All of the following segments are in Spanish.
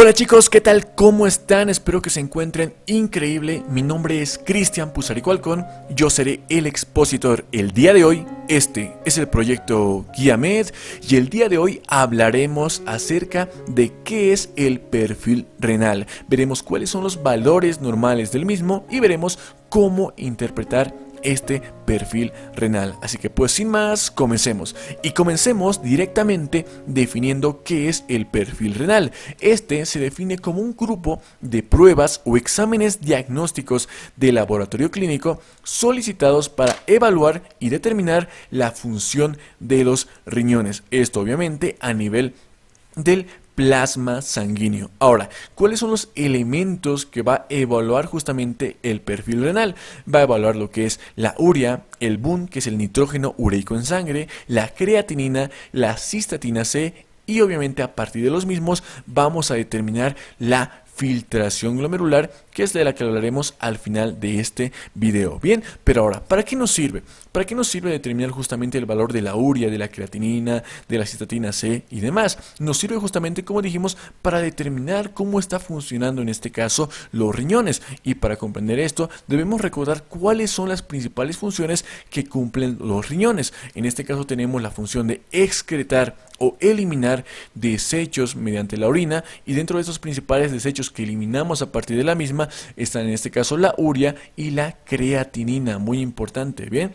Hola chicos, ¿qué tal? ¿Cómo están? Espero que se encuentren increíble. Mi nombre es Cristian Pusarico Alcón, yo seré el expositor el día de hoy. Este es el proyecto Guiamed y el día de hoy hablaremos acerca de qué es el perfil renal. Veremos cuáles son los valores normales del mismo y veremos cómo interpretar este perfil renal. Así que pues sin más, comencemos. Y comencemos directamente definiendo qué es el perfil renal. Este se define como un grupo de pruebas o exámenes diagnósticos de laboratorio clínico solicitados para evaluar y determinar la función de los riñones. Esto obviamente a nivel del plasma sanguíneo. Ahora, ¿cuáles son los elementos que va a evaluar justamente el perfil renal? Va a evaluar lo que es la urea, el BUN, que es el nitrógeno ureico en sangre, la creatinina, la cistatina C y obviamente a partir de los mismos vamos a determinar la filtración glomerular, que es de la que hablaremos al final de este video. Bien, pero ahora, ¿para qué nos sirve? ¿Para qué nos sirve determinar justamente el valor de la uria, de la creatinina, de la citatina C y demás? Nos sirve justamente, como dijimos, para determinar cómo está funcionando en este caso los riñones. Y para comprender esto, debemos recordar cuáles son las principales funciones que cumplen los riñones. En este caso tenemos la función de excretar o eliminar desechos mediante la orina y dentro de esos principales desechos que eliminamos a partir de la misma están en este caso la urea y la creatinina, muy importante, ¿bien?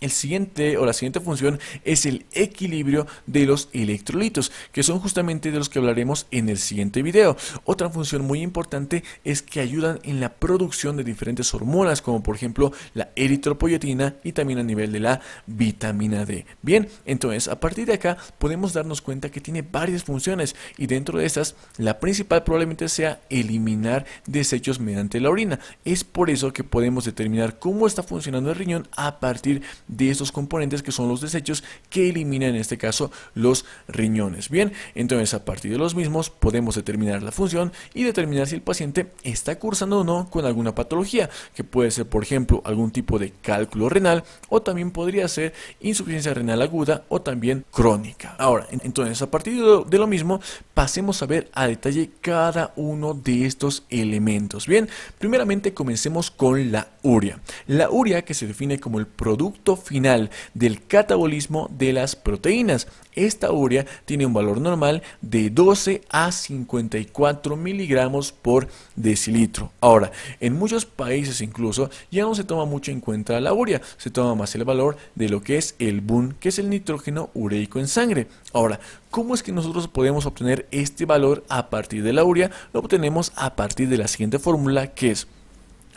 El siguiente o la siguiente función es el equilibrio de los electrolitos, que son justamente de los que hablaremos en el siguiente video. Otra función muy importante es que ayudan en la producción de diferentes hormonas, como por ejemplo la eritropoyetina y también a nivel de la vitamina D. Bien, entonces a partir de acá podemos darnos cuenta que tiene varias funciones y dentro de estas la principal probablemente sea eliminar desechos mediante la orina. Es por eso que podemos determinar cómo está funcionando el riñón a partir de estos componentes que son los desechos que eliminan en este caso los riñones. Bien, entonces a partir de los mismos podemos determinar la función y determinar si el paciente está cursando o no con alguna patología, que puede ser por ejemplo algún tipo de cálculo renal o también podría ser insuficiencia renal aguda o también crónica. Ahora, entonces a partir de lo mismo pasemos a ver a detalle cada uno de estos elementos. Bien, primeramente comencemos con la urea. La urea que se define como el producto final del catabolismo de las proteínas. Esta urea tiene un valor normal de 12 a 54 miligramos por decilitro. Ahora, en muchos países incluso ya no se toma mucho en cuenta la urea, se toma más el valor de lo que es el BUN, que es el nitrógeno ureico en sangre. Ahora, ¿cómo es que nosotros podemos obtener este valor a partir de la urea? Lo obtenemos a partir de la siguiente fórmula que es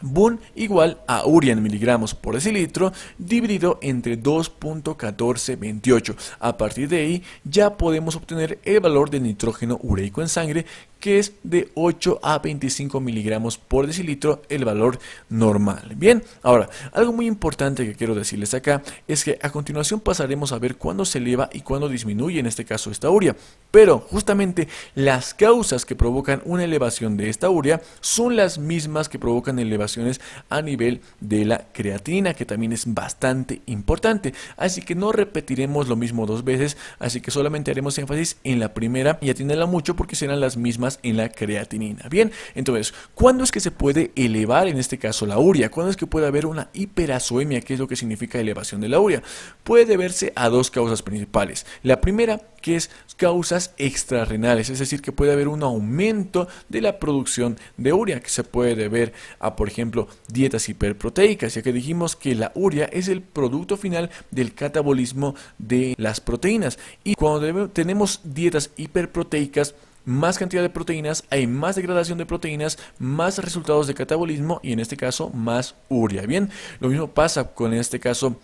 Boon igual a en miligramos por decilitro dividido entre 2.1428. A partir de ahí ya podemos obtener el valor de nitrógeno ureico en sangre que es de 8 a 25 miligramos por decilitro el valor normal. Bien, ahora, algo muy importante que quiero decirles acá es que a continuación pasaremos a ver cuándo se eleva y cuándo disminuye en este caso esta urea, pero justamente las causas que provocan una elevación de esta urea son las mismas que provocan elevaciones a nivel de la creatina, que también es bastante importante, así que no repetiremos lo mismo dos veces, así que solamente haremos énfasis en la primera y atiéndela mucho porque serán las mismas en la creatinina. Bien, entonces, ¿cuándo es que se puede elevar en este caso la urea? ¿Cuándo es que puede haber una hiperazoemia? ¿Qué es lo que significa elevación de la urea? Puede deberse a dos causas principales. La primera, que es causas extrarrenales, es decir, que puede haber un aumento de la producción de urea, que se puede deber a, por ejemplo, dietas hiperproteicas, ya que dijimos que la urea es el producto final del catabolismo de las proteínas. Y cuando tenemos dietas hiperproteicas, más cantidad de proteínas, hay más degradación de proteínas, más resultados de catabolismo y en este caso más urea. Bien, lo mismo pasa con en este caso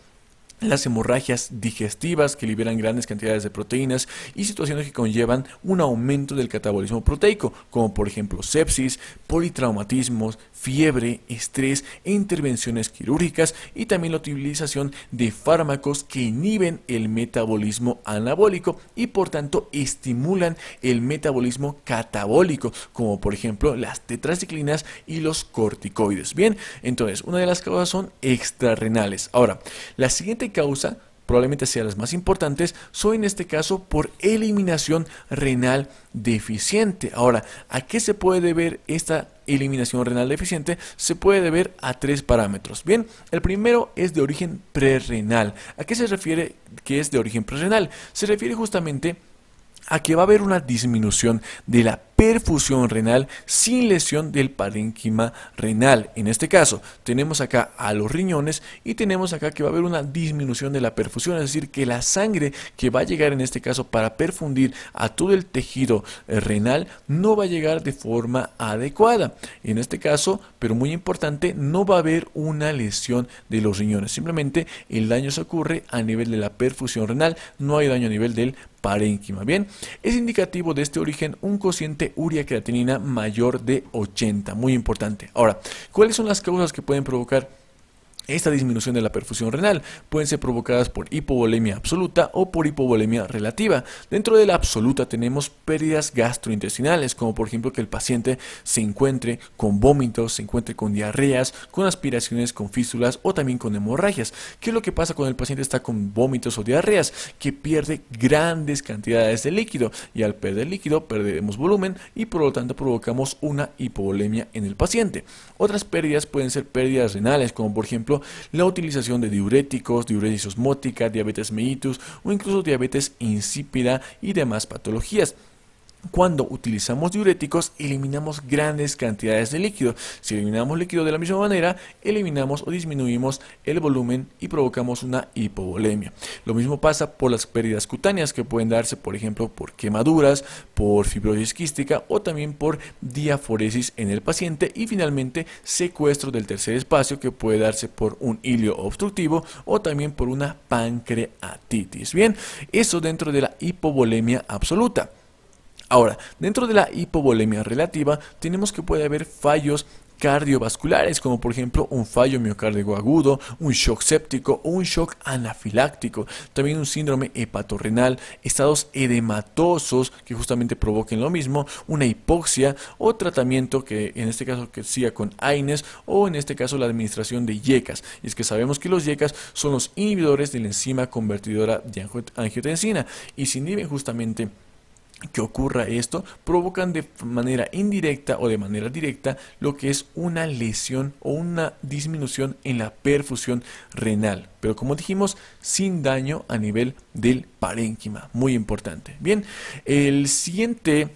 las hemorragias digestivas que liberan grandes cantidades de proteínas y situaciones que conllevan un aumento del catabolismo proteico, como por ejemplo sepsis, politraumatismos, fiebre, estrés e intervenciones quirúrgicas y también la utilización de fármacos que inhiben el metabolismo anabólico y por tanto estimulan el metabolismo catabólico, como por ejemplo las tetraciclinas y los corticoides. Bien, entonces una de las causas son extrarrenales. Ahora, la siguiente causa probablemente sea las más importantes, son en este caso por eliminación renal deficiente. Ahora, ¿a qué se puede deber esta eliminación renal deficiente se puede deber a tres parámetros. Bien, el primero es de origen prerrenal. ¿A qué se refiere que es de origen prerrenal? Se refiere justamente a que va a haber una disminución de la perfusión renal sin lesión del parénquima renal. En este caso, tenemos acá a los riñones y tenemos acá que va a haber una disminución de la perfusión, es decir, que la sangre que va a llegar en este caso para perfundir a todo el tejido eh, renal no va a llegar de forma adecuada. En este caso, pero muy importante, no va a haber una lesión de los riñones. Simplemente el daño se ocurre a nivel de la perfusión renal, no hay daño a nivel del parénquima. Bien, es indicativo de este origen un cociente Uria creatinina mayor de 80. Muy importante. Ahora, ¿cuáles son las causas que pueden provocar esta disminución de la perfusión renal pueden ser provocadas por hipovolemia absoluta o por hipovolemia relativa. Dentro de la absoluta tenemos pérdidas gastrointestinales, como por ejemplo que el paciente se encuentre con vómitos, se encuentre con diarreas, con aspiraciones, con fístulas o también con hemorragias. ¿Qué es lo que pasa cuando el paciente está con vómitos o diarreas? Que pierde grandes cantidades de líquido y al perder líquido perderemos volumen y por lo tanto provocamos una hipovolemia en el paciente. Otras pérdidas pueden ser pérdidas renales, como por ejemplo la utilización de diuréticos, diuresis osmótica, diabetes mellitus o incluso diabetes insípida y demás patologías. Cuando utilizamos diuréticos, eliminamos grandes cantidades de líquido. Si eliminamos líquido de la misma manera, eliminamos o disminuimos el volumen y provocamos una hipovolemia. Lo mismo pasa por las pérdidas cutáneas que pueden darse, por ejemplo, por quemaduras, por fibrosis quística o también por diaforesis en el paciente y finalmente secuestro del tercer espacio que puede darse por un hilio obstructivo o también por una pancreatitis. Bien, eso dentro de la hipovolemia absoluta. Ahora, dentro de la hipovolemia relativa, tenemos que puede haber fallos cardiovasculares, como por ejemplo un fallo miocárdico agudo, un shock séptico o un shock anafiláctico, también un síndrome hepatorrenal, estados edematosos que justamente provoquen lo mismo, una hipoxia o tratamiento que en este caso que siga con AINES o en este caso la administración de yecas. Y es que sabemos que los yecas son los inhibidores de la enzima convertidora de angiotensina y se inhiben justamente que ocurra esto provocan de manera indirecta o de manera directa lo que es una lesión o una disminución en la perfusión renal. Pero como dijimos, sin daño a nivel del parénquima. Muy importante. Bien, el siguiente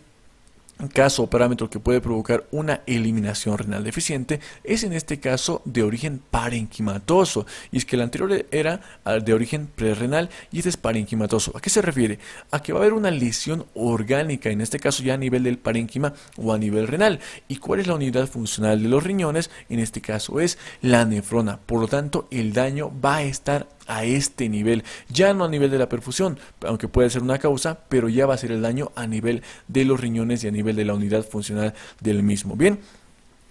caso o parámetro que puede provocar una eliminación renal deficiente es en este caso de origen parenquimatoso y es que el anterior era ah, de origen prerrenal y este es parenquimatoso. ¿A qué se refiere? A que va a haber una lesión orgánica, en este caso ya a nivel del parenquima o a nivel renal. ¿Y cuál es la unidad funcional de los riñones? En este caso es la nefrona. Por lo tanto, el daño va a estar a este nivel, ya no a nivel de la perfusión, aunque puede ser una causa, pero ya va a ser el daño a nivel de los riñones y a nivel de la unidad funcional del mismo. Bien.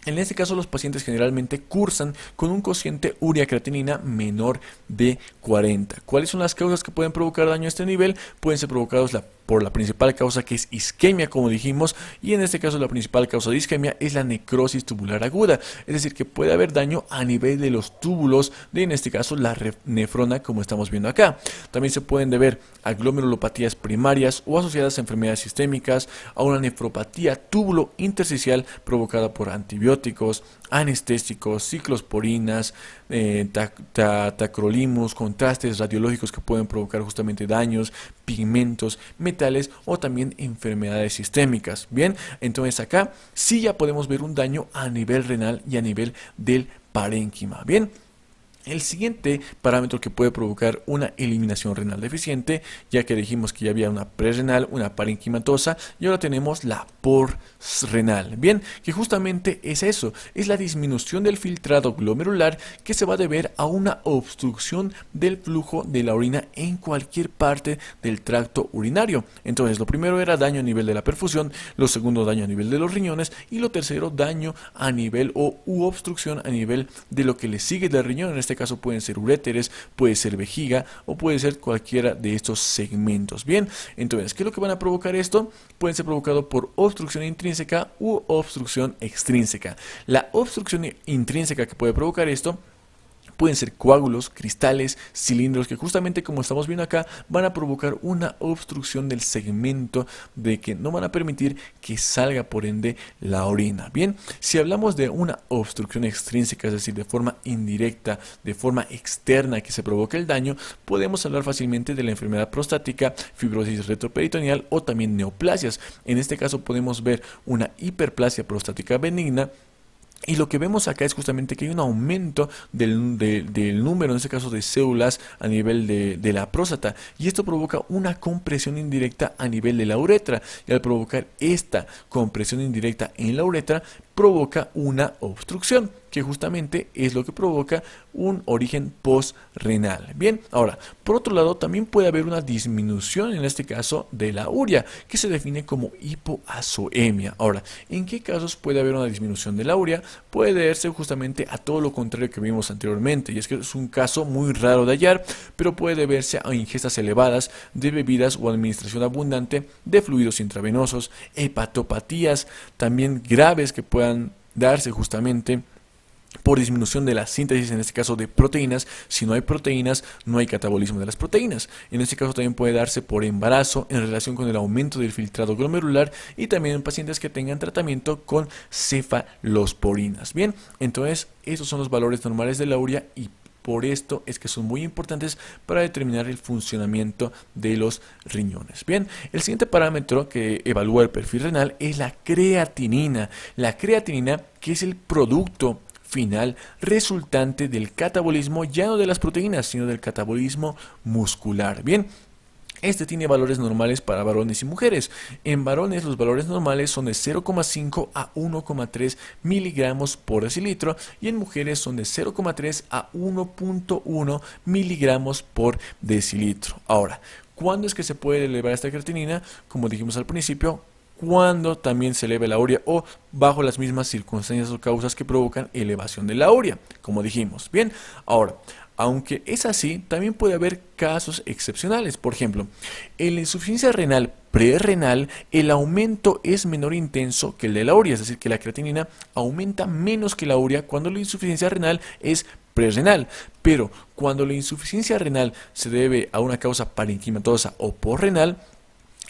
En este caso los pacientes generalmente cursan con un cociente urea creatinina menor de 40. ¿Cuáles son las causas que pueden provocar daño a este nivel? Pueden ser provocados la por la principal causa que es isquemia, como dijimos, y en este caso la principal causa de isquemia es la necrosis tubular aguda, es decir, que puede haber daño a nivel de los túbulos, de en este caso la nefrona, como estamos viendo acá. También se pueden deber a glomerulopatías primarias o asociadas a enfermedades sistémicas, a una nefropatía túbulo intersticial provocada por antibióticos, anestésicos, ciclosporinas, eh, tacrolimos, tacrolimus, contrastes radiológicos que pueden provocar justamente daños, pigmentos, metales o también enfermedades sistémicas. Bien, entonces acá sí ya podemos ver un daño a nivel renal y a nivel del parénquima. Bien. El siguiente parámetro que puede provocar una eliminación renal deficiente, ya que dijimos que ya había una prerrenal, una parenquimatosa y ahora tenemos la porrenal. Bien, que justamente es eso, es la disminución del filtrado glomerular que se va a deber a una obstrucción del flujo de la orina en cualquier parte del tracto urinario. Entonces, lo primero era daño a nivel de la perfusión, lo segundo daño a nivel de los riñones y lo tercero daño a nivel o obstrucción a nivel de lo que le sigue del riñón este caso pueden ser uréteres, puede ser vejiga o puede ser cualquiera de estos segmentos. Bien, entonces, ¿qué es lo que van a provocar esto? Pueden ser provocados por obstrucción intrínseca u obstrucción extrínseca. La obstrucción intrínseca que puede provocar esto pueden ser coágulos, cristales, cilindros, que justamente como estamos viendo acá, van a provocar una obstrucción del segmento de que no van a permitir que salga por ende la orina. Bien, si hablamos de una obstrucción extrínseca, es decir, de forma indirecta, de forma externa que se provoca el daño, podemos hablar fácilmente de la enfermedad prostática, fibrosis retroperitoneal o también neoplasias. En este caso podemos ver una hiperplasia prostática benigna, y lo que vemos acá es justamente que hay un aumento del, número, en este caso de células a nivel de, la próstata. Y esto provoca una compresión indirecta a nivel de la uretra. Y al provocar esta compresión indirecta en la uretra, provoca una obstrucción que justamente es lo que provoca un origen postrenal. Bien, ahora, por otro lado, también puede haber una disminución, en este caso, de la urea, que se define como hipoazoemia. Ahora, ¿en qué casos puede haber una disminución de la urea? Puede deberse justamente a todo lo contrario que vimos anteriormente, y es que es un caso muy raro de hallar, pero puede deberse a ingestas elevadas de bebidas o administración abundante de fluidos intravenosos, hepatopatías, también graves que puedan darse justamente por disminución de la síntesis, en este caso de proteínas. Si no hay proteínas, no hay catabolismo de las proteínas. En este caso también puede darse por embarazo en relación con el aumento del filtrado glomerular y también en pacientes que tengan tratamiento con cefalosporinas. Bien, entonces esos son los valores normales de la urea y por esto es que son muy importantes para determinar el funcionamiento de los riñones. Bien, el siguiente parámetro que evalúa el perfil renal es la creatinina. La creatinina que es el producto final resultante del catabolismo ya no de las proteínas, sino del catabolismo muscular. Bien, este tiene valores normales para varones y mujeres. En varones los valores normales son de 0,5 a 1,3 miligramos por decilitro y en mujeres son de 0,3 a 1,1 miligramos por decilitro. Ahora, ¿cuándo es que se puede elevar esta creatinina? Como dijimos al principio, cuando también se eleve la urea o bajo las mismas circunstancias o causas que provocan elevación de la urea, como dijimos. Bien, ahora, aunque es así, también puede haber casos excepcionales. Por ejemplo, en la insuficiencia renal prerrenal, el aumento es menor intenso que el de la urea, es decir, que la creatinina aumenta menos que la urea cuando la insuficiencia renal es prerrenal. Pero cuando la insuficiencia renal se debe a una causa parenquimatosa o porrenal,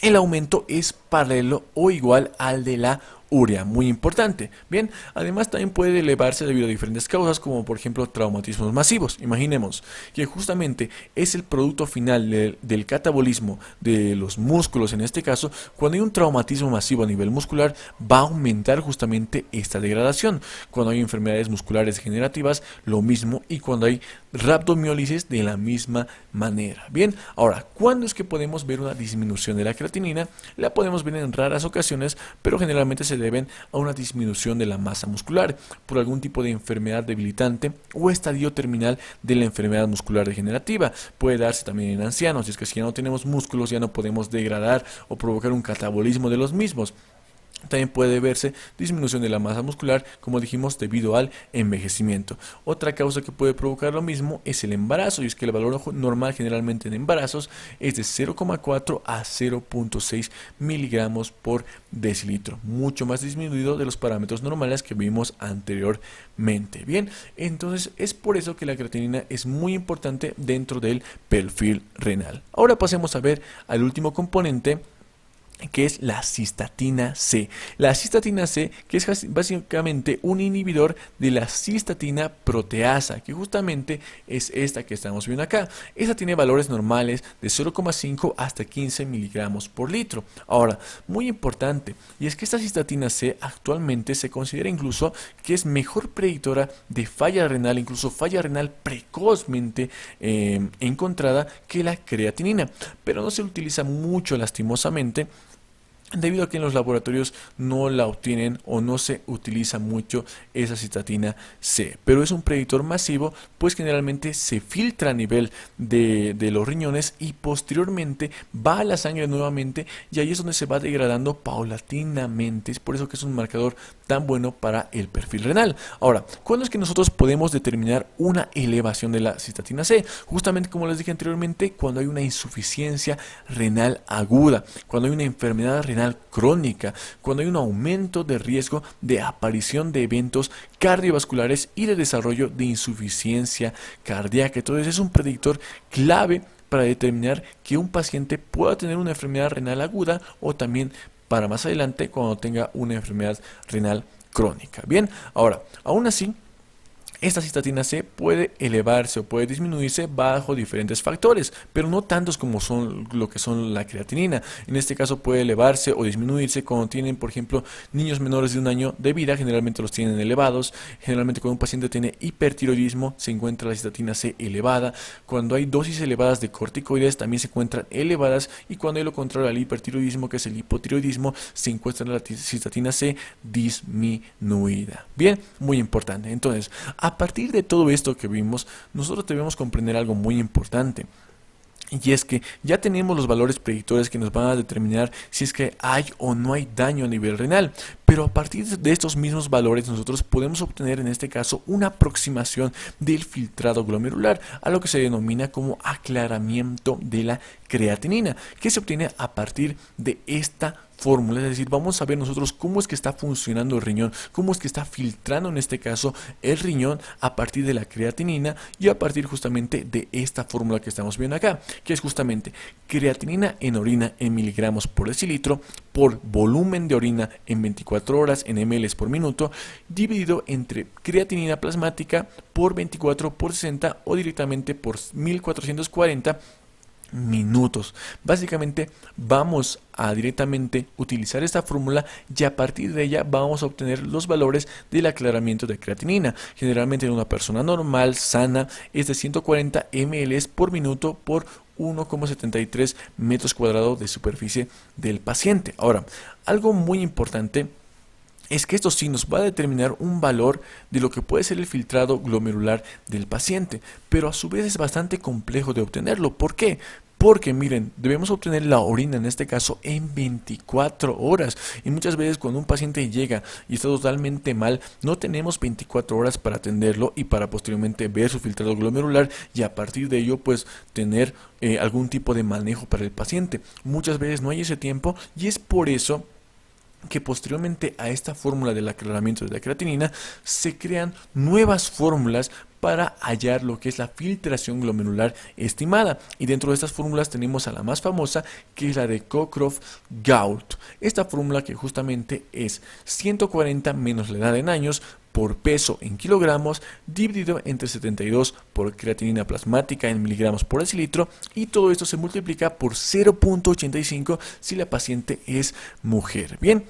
el aumento es paralelo o igual al de la urea, muy importante. Bien, además también puede elevarse debido a diferentes causas, como por ejemplo traumatismos masivos. Imaginemos que justamente es el producto final del catabolismo de los músculos, en este caso, cuando hay un traumatismo masivo a nivel muscular, va a aumentar justamente esta degradación. Cuando hay enfermedades musculares degenerativas lo mismo, y cuando hay rhabdomiólisis, de la misma manera. Bien, ahora, ¿cuándo es que podemos ver una disminución de la creatinina? La podemos vienen en raras ocasiones, pero generalmente se deben a una disminución de la masa muscular por algún tipo de enfermedad debilitante o estadio terminal de la enfermedad muscular degenerativa. Puede darse también en ancianos, y es que si ya no tenemos músculos ya no podemos degradar o provocar un catabolismo de los mismos. También puede verse disminución de la masa muscular, como dijimos, debido al envejecimiento. Otra causa que puede provocar lo mismo es el embarazo, y es que el valor normal generalmente en embarazos es de 0,4 a 0,6 miligramos por decilitro, mucho más disminuido de los parámetros normales que vimos anteriormente. Bien, entonces es por eso que la creatinina es muy importante dentro del perfil renal. Ahora pasemos a ver al último componente que es la cistatina C. La cistatina C, que es básicamente un inhibidor de la cistatina proteasa, que justamente es esta que estamos viendo acá. Esta tiene valores normales de 0,5 hasta 15 miligramos por litro. Ahora, muy importante, y es que esta cistatina C actualmente se considera incluso que es mejor predictora de falla renal, incluso falla renal precozmente eh, encontrada que la creatinina, pero no se utiliza mucho lastimosamente debido a que en los laboratorios no la obtienen o no se utiliza mucho esa citatina C. Pero es un predictor masivo, pues generalmente se filtra a nivel de, los riñones y posteriormente va a la sangre nuevamente y ahí es donde se va degradando paulatinamente. Es por eso que es un marcador tan bueno para el perfil renal. Ahora, ¿cuándo es que nosotros podemos determinar una elevación de la citatina C? Justamente como les dije anteriormente, cuando hay una insuficiencia renal aguda, cuando hay una enfermedad renal crónica, cuando hay un aumento de riesgo de aparición de eventos cardiovasculares y de desarrollo de insuficiencia cardíaca. Entonces es un predictor clave para determinar que un paciente pueda tener una enfermedad renal aguda o también para más adelante cuando tenga una enfermedad renal crónica. Bien, ahora, aún así, esta cistatina C puede elevarse o puede disminuirse bajo diferentes factores, pero no tantos como son lo que son la creatinina. En este caso puede elevarse o disminuirse cuando tienen, por ejemplo, niños menores de un año de vida, generalmente los tienen elevados. Generalmente cuando un paciente tiene hipertiroidismo se encuentra la cistatina C elevada. Cuando hay dosis elevadas de corticoides también se encuentran elevadas y cuando hay lo contrario al hipertiroidismo, que es el hipotiroidismo, se encuentra la cistatina C disminuida. Bien, muy importante. Entonces, a a partir de todo esto que vimos, nosotros debemos comprender algo muy importante. Y es que ya tenemos los valores predictores que nos van a determinar si es que hay o no hay daño a nivel renal. Pero a partir de estos mismos valores nosotros podemos obtener en este caso una aproximación del filtrado glomerular a lo que se denomina como aclaramiento de la creatinina, que se obtiene a partir de esta fórmula es decir, vamos a ver nosotros cómo es que está funcionando el riñón, cómo es que está filtrando en este caso el riñón a partir de la creatinina y a partir justamente de esta fórmula que estamos viendo acá, que es justamente creatinina en orina en miligramos por decilitro por volumen de orina en 24 horas en ml por minuto dividido entre creatinina plasmática por 24 por 60 o directamente por 1440 minutos. Básicamente vamos a directamente utilizar esta fórmula y a partir de ella vamos a obtener los valores del aclaramiento de creatinina. Generalmente en una persona normal, sana, es de 140 ml por minuto por 1,73 metros cuadrados de superficie del paciente. Ahora, algo muy importante es que esto sí nos va a determinar un valor de lo que puede ser el filtrado glomerular del paciente, pero a su vez es bastante complejo de obtenerlo. ¿Por qué? Porque miren, debemos obtener la orina en este caso en 24 horas. Y muchas veces cuando un paciente llega y está totalmente mal, no tenemos 24 horas para atenderlo y para posteriormente ver su filtrado glomerular y a partir de ello pues tener eh, algún tipo de manejo para el paciente. Muchas veces no hay ese tiempo y es por eso que posteriormente a esta fórmula del aclaramiento de la creatinina se crean nuevas fórmulas para hallar lo que es la filtración glomerular estimada. Y dentro de estas fórmulas tenemos a la más famosa, que es la de Cockcroft-Gault. Esta fórmula que justamente es 140 menos la edad en años por peso en kilogramos dividido entre 72 por creatinina plasmática en miligramos por decilitro y todo esto se multiplica por 0.85 si la paciente es mujer. Bien,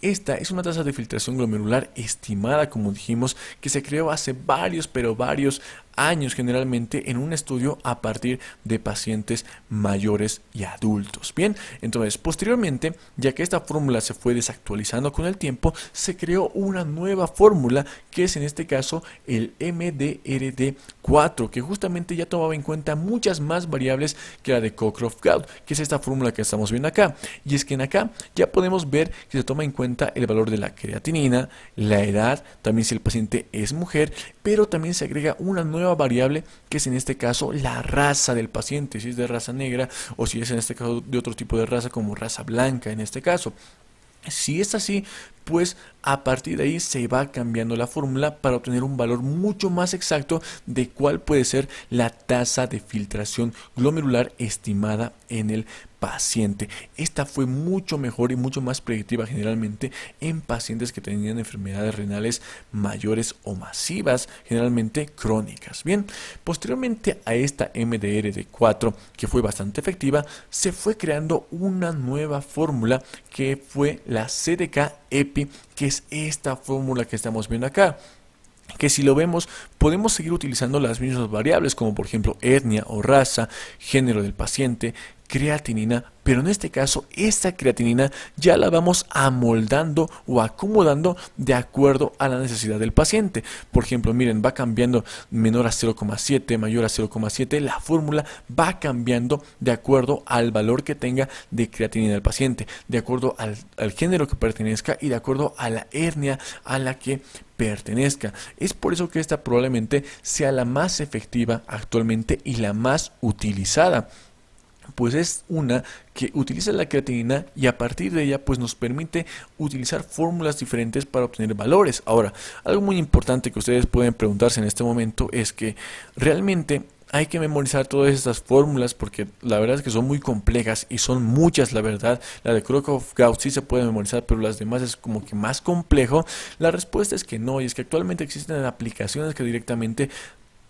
esta es una tasa de filtración glomerular estimada, como dijimos, que se creó hace varios, pero varios años generalmente en un estudio a partir de pacientes mayores y adultos. Bien, entonces posteriormente, ya que esta fórmula se fue desactualizando con el tiempo, se creó una nueva fórmula que es en este caso el MDRD4, que justamente ya tomaba en cuenta muchas más variables que la de cockcroft gout que es esta fórmula que estamos viendo acá. Y es que en acá ya podemos ver que se toma en cuenta el valor de la creatinina, la edad, también si el paciente es mujer, pero también se agrega una nueva variable que es en este caso la raza del paciente, si es de raza negra o si es en este caso de otro tipo de raza como raza blanca en este caso. Si es así, pues a partir de ahí se va cambiando la fórmula para obtener un valor mucho más exacto de cuál puede ser la tasa de filtración glomerular estimada en el paciente. Esta fue mucho mejor y mucho más predictiva generalmente en pacientes que tenían enfermedades renales mayores o masivas, generalmente crónicas. Bien, posteriormente a esta MDR de 4, que fue bastante efectiva, se fue creando una nueva fórmula que fue la CDK-EP que es esta fórmula que estamos viendo acá que si lo vemos podemos seguir utilizando las mismas variables como por ejemplo etnia o raza, género del paciente, creatinina, pero en este caso esta creatinina ya la vamos amoldando o acomodando de acuerdo a la necesidad del paciente. Por ejemplo, miren, va cambiando menor a 0,7, mayor a 0,7, la fórmula va cambiando de acuerdo al valor que tenga de creatinina el paciente, de acuerdo al, al género que pertenezca y de acuerdo a la hernia a la que pertenezca. Es por eso que esta probablemente sea la más efectiva actualmente y la más utilizada pues es una que utiliza la creatinina y a partir de ella pues nos permite utilizar fórmulas diferentes para obtener valores. Ahora, algo muy importante que ustedes pueden preguntarse en este momento es que realmente hay que memorizar todas estas fórmulas porque la verdad es que son muy complejas y son muchas, la verdad. La de Krokov-Gauss sí se puede memorizar, pero las demás es como que más complejo. La respuesta es que no, y es que actualmente existen aplicaciones que directamente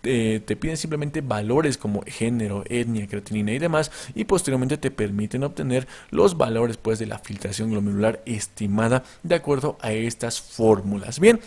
eh, te piden simplemente valores como género, etnia, creatinina y demás y posteriormente te permiten obtener los valores pues de la filtración glomerular estimada de acuerdo a estas fórmulas. Bien,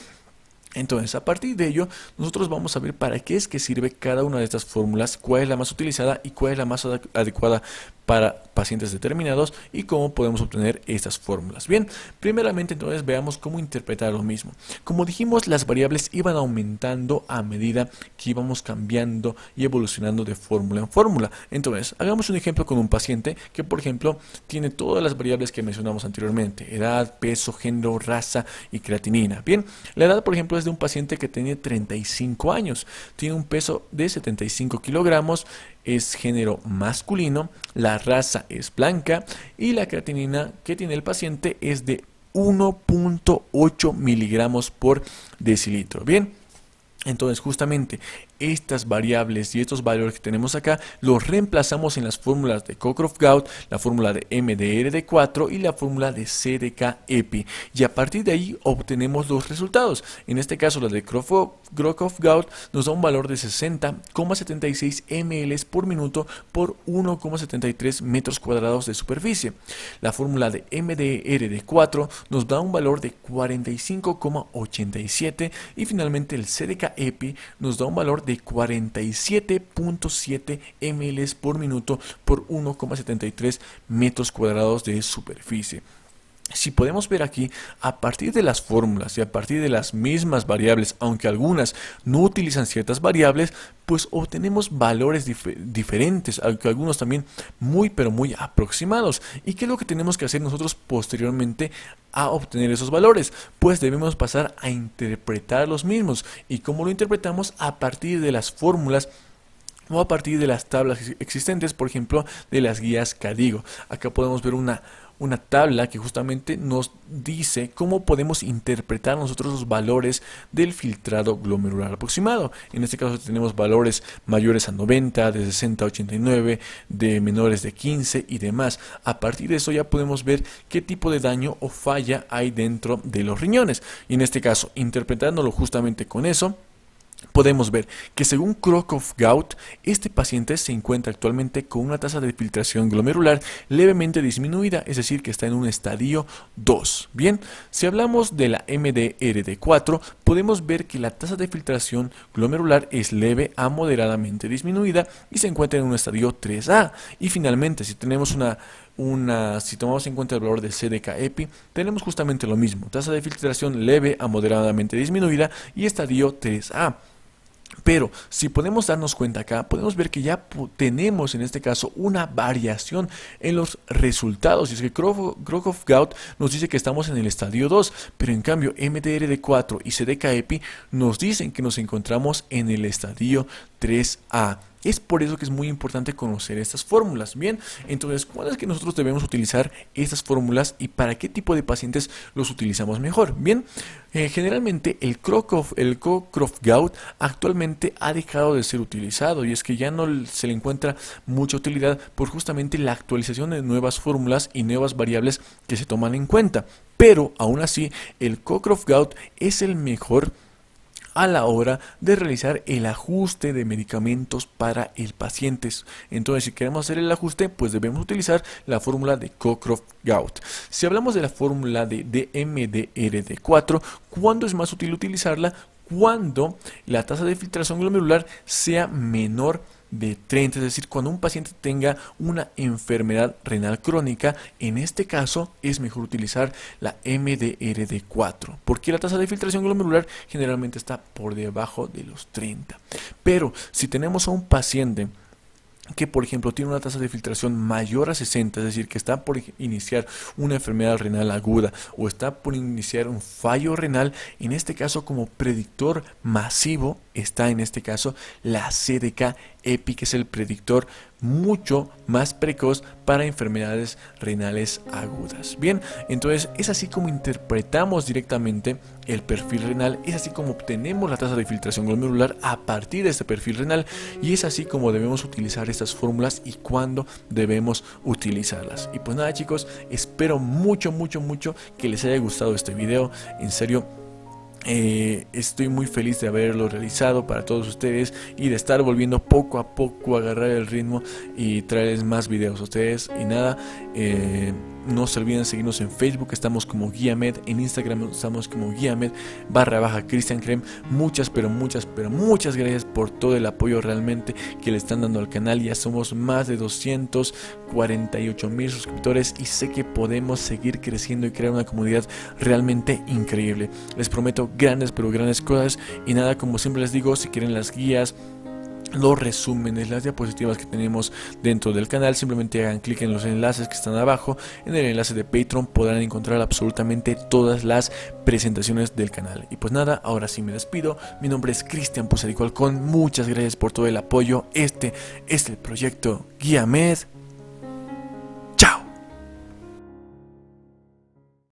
entonces, a partir de ello, nosotros vamos a ver para qué es que sirve cada una de estas fórmulas, cuál es la más utilizada y cuál es la más adecuada para pacientes determinados y cómo podemos obtener estas fórmulas. Bien, primeramente entonces veamos cómo interpretar lo mismo. Como dijimos, las variables iban aumentando a medida que íbamos cambiando y evolucionando de fórmula en fórmula. Entonces, hagamos un ejemplo con un paciente que, por ejemplo, tiene todas las variables que mencionamos anteriormente, edad, peso, género, raza y creatinina. Bien, la edad, por ejemplo, es de un paciente que tiene 35 años, tiene un peso de 75 kilogramos, es género masculino, la raza es blanca y la creatinina que tiene el paciente es de 1.8 miligramos por decilitro. Bien, entonces, justamente estas variables y estos valores que tenemos acá los reemplazamos en las fórmulas de Cockcroft-Gaud, la fórmula de MDR4 de y la fórmula de CDK-EPI. Y a partir de ahí obtenemos los resultados. En este caso la de Cockcroft-Gaud nos da un valor de 60,76 ml por minuto por 1,73 metros cuadrados de superficie. La fórmula de MDR4 de nos da un valor de 45,87 y finalmente el CDK-EPI nos da un valor de de 47.7 ml por minuto por 1,73 metros cuadrados de superficie. Si podemos ver aquí, a partir de las fórmulas y a partir de las mismas variables, aunque algunas no utilizan ciertas variables, pues obtenemos valores diferentes, aunque algunos también muy pero muy aproximados. ¿Y qué es lo que tenemos que hacer nosotros posteriormente a obtener esos valores? Pues debemos pasar a interpretar los mismos. ¿Y cómo lo interpretamos? A partir de las fórmulas o a partir de las tablas existentes, por ejemplo, de las guías Cadigo. Acá podemos ver una una tabla que justamente nos dice cómo podemos interpretar nosotros los valores del filtrado glomerular aproximado. En este caso tenemos valores mayores a 90, de 60 a 89, de menores de 15 y demás. A partir de eso ya podemos ver qué tipo de daño o falla hay dentro de los riñones. Y en este caso, interpretándolo justamente con eso, podemos ver que según of Gout, este paciente se encuentra actualmente con una tasa de filtración glomerular levemente disminuida, es decir, que está en un estadio 2. Bien, si hablamos de la MDRD4, podemos ver que la tasa de filtración glomerular es leve a moderadamente disminuida y se encuentra en un estadio 3A. Y finalmente, si tenemos una una, si tomamos en cuenta el valor de CDK-EPI, tenemos justamente lo mismo, tasa de filtración leve a moderadamente disminuida y estadio 3A. Pero si podemos darnos cuenta acá, podemos ver que ya tenemos en este caso una variación en los resultados. Y es que Krokov Gout nos dice que estamos en el estadio 2, pero en cambio mdrd 4 y CDKEPI nos dicen que nos encontramos en el estadio 3A. Es por eso que es muy importante conocer estas fórmulas. Bien, entonces, ¿cuándo es que nosotros debemos utilizar estas fórmulas y para qué tipo de pacientes los utilizamos mejor? Bien, eh, generalmente el co el gout actualmente ha dejado de ser utilizado y es que ya no se le encuentra mucha utilidad por justamente la actualización de nuevas fórmulas y nuevas variables que se toman en cuenta. Pero aún así, el Cockcroft Gout es el mejor a la hora de realizar el ajuste de medicamentos para el paciente. Entonces, si queremos hacer el ajuste, pues debemos utilizar la fórmula de Cockcroft-Gout. Si hablamos de la fórmula de DMDRD4, ¿cuándo es más útil utilizarla? Cuando la tasa de filtración glomerular sea menor de 30, es decir, cuando un paciente tenga una enfermedad renal crónica, en este caso es mejor utilizar la MDRD4, porque la tasa de filtración glomerular generalmente está por debajo de los 30. Pero si tenemos a un paciente que por ejemplo tiene una tasa de filtración mayor a 60, es decir, que está por iniciar una enfermedad renal aguda o está por iniciar un fallo renal, en este caso como predictor masivo está en este caso la CDK EPI, que es el predictor mucho más precoz para enfermedades renales agudas. Bien, entonces es así como interpretamos directamente el perfil renal, es así como obtenemos la tasa de filtración glomerular a partir de este perfil renal y es así como debemos utilizar estas fórmulas y cuándo debemos utilizarlas. Y pues nada chicos, espero mucho, mucho, mucho que les haya gustado este video. En serio, eh, estoy muy feliz de haberlo realizado para todos ustedes y de estar volviendo poco a poco a agarrar el ritmo y traerles más videos a ustedes. Y nada, eh, no se olviden seguirnos en Facebook, estamos como Guiamed, en Instagram estamos como Guiamed, barra baja Christian Crem. Muchas, pero muchas, pero muchas gracias por todo el apoyo realmente que le están dando al canal. Ya somos más de 248 mil suscriptores y sé que podemos seguir creciendo y crear una comunidad realmente increíble. Les prometo grandes, pero grandes cosas. Y nada, como siempre les digo, si quieren las guías, los resúmenes, las diapositivas que tenemos dentro del canal. Simplemente hagan clic en los enlaces que están abajo. En el enlace de Patreon podrán encontrar absolutamente todas las presentaciones del canal. Y pues nada, ahora sí me despido. Mi nombre es Cristian cual Alcón. Muchas gracias por todo el apoyo. Este es el proyecto Guía Med.